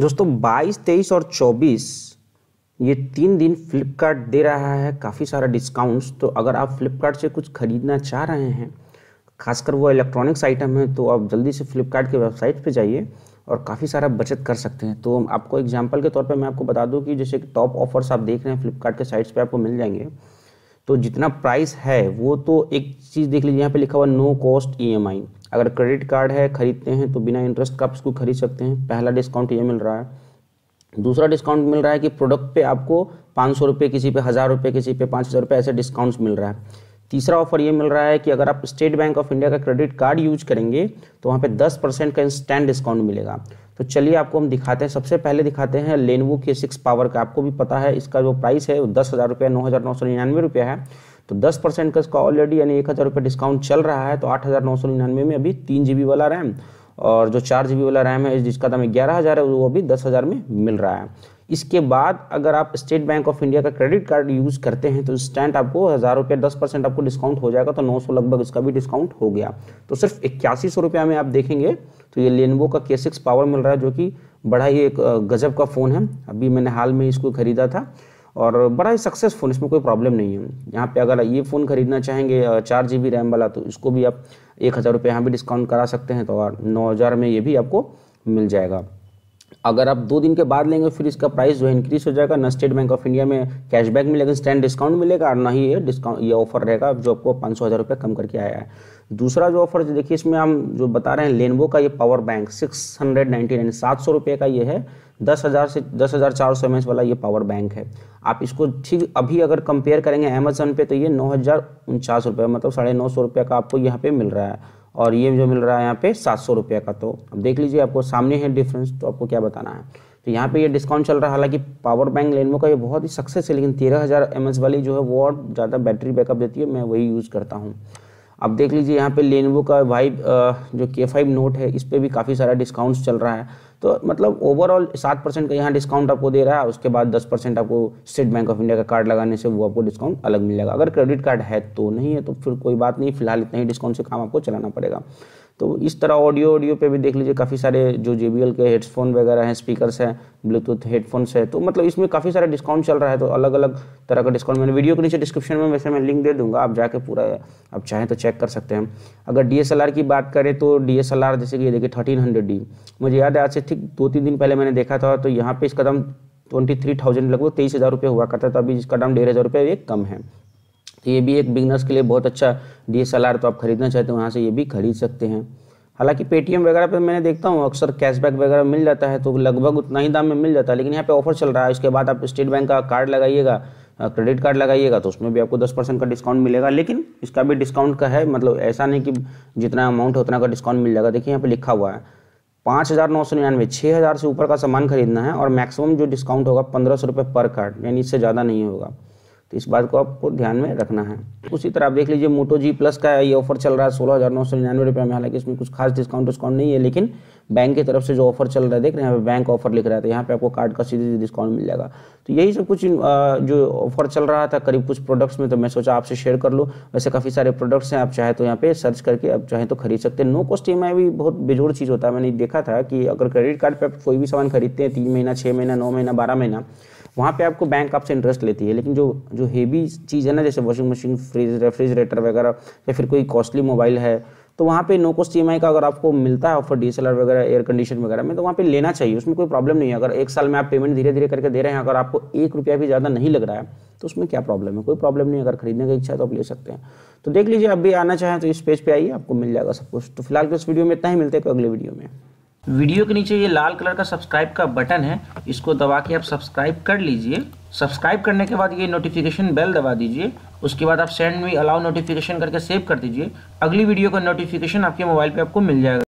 दोस्तों 22, 23 और 24 ये तीन दिन फ्लिपकार्ट दे रहा है काफ़ी सारा डिस्काउंट्स तो अगर आप फ्लिपकार्ट से कुछ खरीदना चाह रहे हैं खासकर वो इलेक्ट्रॉनिक्स आइटम है तो आप जल्दी से फ्लिपकार्ट के वेबसाइट पे जाइए और काफ़ी सारा बचत कर सकते हैं तो आपको एग्जांपल के तौर पे मैं आपको बता दूं कि जैसे टॉप ऑफर्स आप देख रहे हैं फ्लिपकार्ट के साइट्स पे आपको मिल जाएंगे तो जितना प्राइस है वो तो एक चीज़ देख लीजिए यहाँ पे लिखा हुआ नो कॉस्ट ईएमआई अगर क्रेडिट कार्ड है खरीदते हैं तो बिना इंटरेस्ट का आप इसको खरीद सकते हैं पहला डिस्काउंट ये मिल रहा है दूसरा डिस्काउंट मिल रहा है कि प्रोडक्ट पे आपको पाँच सौ रुपये किसी पे हज़ार रुपये किसी पे पाँच हज़ार रुपये ऐसे डिस्काउंट्स मिल रहा है तीसरा ऑफर ये मिल रहा है कि अगर आप स्टेट बैंक ऑफ इंडिया का क्रेडिट कार्ड यूज करेंगे तो वहाँ पे दस परसेंट का इंस्टेंट डिस्काउंट मिलेगा तो चलिए आपको हम दिखाते हैं सबसे पहले दिखाते हैं लेनवो के सिक्स पावर का आपको भी पता है इसका जो प्राइस है वो दस हज़ार रुपया नौ हज़ार नौ सौ निन्यानवे रुपया है तो दस परसेंट का इसका ऑलरेडी यानी एक हज़ार रुपये डिस्काउंट चल रहा है तो आठ हज़ार नौ सौ निन्यानवे में अभी तीन जी बी वाला रैम और जो चार जी बी वाला रैम है जिसका दाम ग्यारह हज़ार है वो अभी दस हज़ार में मिल रहा है इसके बाद अगर आप स्टेट बैंक ऑफ इंडिया का क्रेडिट कार्ड यूज़ करते हैं तो इंस्टेंट आपको हज़ार रुपया दस परसेंट आपको डिस्काउंट हो जाएगा तो नौ सौ लगभग इसका भी डिस्काउंट हो गया तो सिर्फ इक्यासी सौ रुपया में आप देखेंगे तो ये लेनवो का के सिक्स पावर मिल रहा है जो कि बड़ा ही एक गजब का फ़ोन है अभी मैंने हाल में इसको ख़रीदा था और बड़ा ही सक्सेसफुल इसमें कोई प्रॉब्लम नहीं है यहाँ पे अगर ये फ़ोन ख़रीदना चाहेंगे चार जी बी रैम वाला तो इसको भी आप एक हज़ार रुपये यहाँ भी डिस्काउंट करा सकते हैं तो और नौ हज़ार में ये भी आपको मिल जाएगा अगर आप दो दिन के बाद लेंगे फिर इसका प्राइस जो इंक्रीज हो जाएगा ना स्टेट बैंक ऑफ इंडिया में कैशबैक मिलेगा स्टैंड डिस्काउंट मिलेगा और ना ही ये डिस्काउंट ये ऑफर रहेगा जो आपको पाँच सौ हज़ार रुपये कम करके आया है दूसरा जो ऑफर देखिए इसमें हम जो बता रहे हैं लेनवो का ये power bank six hundred ninety nine सात सौ रुपये का ये है दस हज़ार से दस हज़ार चार सौ एम वाला ये पावर बैंक है आप इसको ठीक अभी अगर कंपेयर करेंगे अमेजोन पे तो ये नौ हज़ार उनचास रुपये मतलब साढ़े नौ सौ रुपये का आपको यहाँ पे मिल रहा है और ये जो मिल रहा है यहाँ पे सात सौ रुपये का तो अब देख लीजिए आपको सामने है डिफरेंस तो आपको क्या बताना है तो यहाँ पे ये डिस्काउंट चल रहा है हालांकि पावर बैंक लेनवो का ये बहुत ही सक्सेस है लेकिन तेरह हज़ार एम वाली जो है वो और ज़्यादा बैटरी बैकअप देती है मैं वही यूज़ करता हूँ आप देख लीजिए यहाँ पे लेनवो का भाई जो के फाइव नोट है इस पर भी काफ़ी सारा डिस्काउंट्स चल रहा है तो मतलब ओवरऑल सात परसेंट का यहाँ डिस्काउंट आपको दे रहा है उसके बाद दस परसेंट आपको स्टेट बैंक ऑफ इंडिया का कार्ड लगाने से वो आपको डिस्काउंट अलग मिल जाएगा अगर क्रेडिट कार्ड है तो नहीं है तो फिर कोई बात नहीं फिलहाल इतना ही डिस्काउंट से काम आपको चलाना पड़ेगा तो इस तरह ऑडियो ऑडियो पे भी देख लीजिए काफ़ी सारे जो जे के हेडफोन वगैरह हैं स्पीकर्स हैं ब्लूटूथ हेडफोन्स है तो मतलब इसमें काफ़ी सारा डिस्काउंट चल रहा है तो अलग अलग तरह का डिस्काउंट मैंने वीडियो के नीचे डिस्क्रिप्शन में वैसे मैं लिंक दे दूंगा आप जाके पूरा आप चाहें तो चेक कर सकते हैं अगर डी की बात करें तो डी जैसे कि ये देखिए थर्टीन मुझे याद है आज से ठीक दो तीन दिन पहले मैंने देखा था तो यहाँ पर इसका दम ट्वेंटी थ्री थाउजेंड लगभग तेईस हज़ार रुपये हुआ करता था अभी इसका दाम डेढ़ हज़ार रुपये ये कम है तो ये भी एक बिगनर्स के लिए बहुत अच्छा डी एस तो आप खरीदना चाहते हो वहाँ से ये भी खरीद सकते हैं हालांकि पेटीएम वगैरह पे मैंने देखता हूँ अक्सर कैशबैक वगैरह मिल जाता है तो लगभग उतना ही दाम में मिल जाता है लेकिन यहाँ पे ऑफर चल रहा है इसके बाद आप स्टेट बैंक का कार्ड लगाइएगा क्रेडिट कार्ड लगाइएगा तो उसमें भी आपको दस परसेंट का डिस्काउंट मिलेगा लेकिन इसका भी डिस्काउंट का है मतलब ऐसा नहीं कि जितना अमाउंट है उतना का डिस्काउंट मिल जाएगा देखिए यहाँ पर लिखा हुआ है पाँच हज़ार नौ सौ निन्यानवे छः हज़ार से ऊपर का सामान खरीदना है और मैक्सिमम जो डिस्काउंट होगा पंद्रह सौ रुपये पर कार्ड यानी इससे ज़्यादा नहीं होगा तो इस बात को आपको ध्यान में रखना है उसी तरह आप देख लीजिए मोटो जी प्लस का ये ऑफर चल रहा है सोलह हज़ार नौ सौ निन्यानवे रुपये में हालांकि इसमें कुछ खास डिस्काउंट डिस्काउंट नहीं है लेकिन बैंक की तरफ से जो ऑफर चल रहा है देख रहे हैं यहाँ पे बैंक ऑफर लिख रहा है तो यहाँ पे आपको कार्ड का सीधे सीधे डिस्काउंट मिल जाएगा तो यही सब कुछ जो ऑफर चल रहा था करीब कुछ प्रोडक्ट्स में तो मैं सोचा आपसे शेयर कर लूँ वैसे काफ़ी सारे प्रोडक्ट्स हैं आप चाहे तो यहाँ पे सर्च करके आप चाहे तो खरीद सकते हैं नो कॉस्ट ई भी बहुत बेजोड़ चीज़ होता है मैंने देखा था कि अगर क्रेडिट कार्ड पर कोई भी सामान खरीदते हैं तीन महीना छः महीना नौ महीना बारह महीना वहाँ पे आपको बैंक आपसे इंटरेस्ट लेती है लेकिन जो जो हेवी चीज़ है ना जैसे वॉशिंग मशीन फ्रिज रेफ्रिजरेटर वगैरह या फिर कोई कॉस्टली मोबाइल है तो वहाँ पे नो कॉस्ट ई का अगर आपको मिलता है ऑफर डी वगैरह एयर कंडीशन वगैरह में तो वहाँ पे लेना चाहिए उसमें कोई प्रॉब्लम नहीं है अगर एक साल में आप पेमेंट धीरे धीरे करके दे रहे हैं अगर आपको एक रुपया भी ज़्यादा नहीं लग रहा है तो उसमें क्या प्रॉब्लम है कोई प्रॉब्लम नहीं अगर खरीदने की इच्छा है तो आप ले सकते हैं तो देख लीजिए अब भी आना चाहें तो इस पेज पर आइए आपको मिल जाएगा सब कुछ तो फिलहाल के इस वीडियो में इतना ही मिलते हैं अगले वीडियो में वीडियो के नीचे ये लाल कलर का सब्सक्राइब का बटन है इसको दबा के आप सब्सक्राइब कर लीजिए सब्सक्राइब करने के बाद ये नोटिफिकेशन बेल दबा दीजिए उसके बाद आप सेंड मी अलाउ नोटिफिकेशन करके सेव कर दीजिए अगली वीडियो का नोटिफिकेशन आपके मोबाइल पे आपको मिल जाएगा